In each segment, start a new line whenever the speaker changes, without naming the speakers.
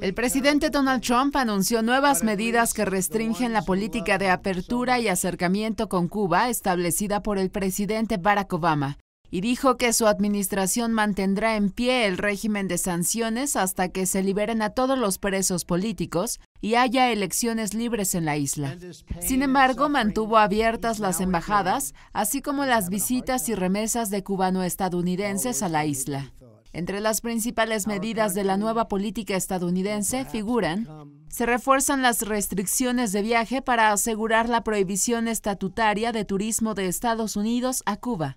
El presidente Donald Trump anunció nuevas medidas que restringen la política de apertura y acercamiento con Cuba establecida por el presidente Barack Obama y dijo que su administración mantendrá en pie el régimen de sanciones hasta que se liberen a todos los presos políticos y haya elecciones libres en la isla. Sin embargo, mantuvo abiertas las embajadas, así como las visitas y remesas de cubano-estadounidenses a la isla. Entre las principales ah, medidas de la nueva política estadounidense figuran, se refuerzan las restricciones de viaje para asegurar la prohibición estatutaria de turismo de Estados Unidos a Cuba.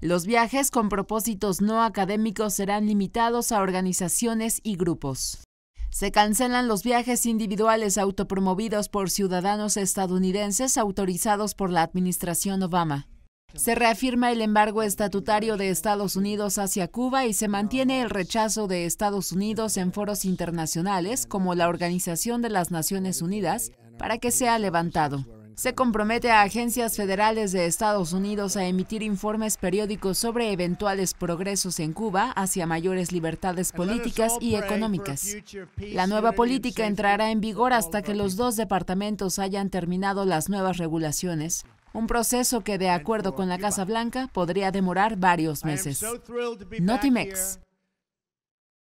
Los viajes con propósitos no académicos serán limitados a organizaciones y grupos. Se cancelan los viajes individuales autopromovidos por ciudadanos estadounidenses autorizados por la administración Obama. Se reafirma el embargo estatutario de Estados Unidos hacia Cuba y se mantiene el rechazo de Estados Unidos en foros internacionales como la Organización de las Naciones Unidas para que sea levantado. Se compromete a agencias federales de Estados Unidos a emitir informes periódicos sobre eventuales progresos en Cuba hacia mayores libertades políticas y económicas. La nueva política entrará en vigor hasta que los dos departamentos hayan terminado las nuevas regulaciones un proceso que, de acuerdo con la Casa Blanca, podría demorar varios meses. Notimex,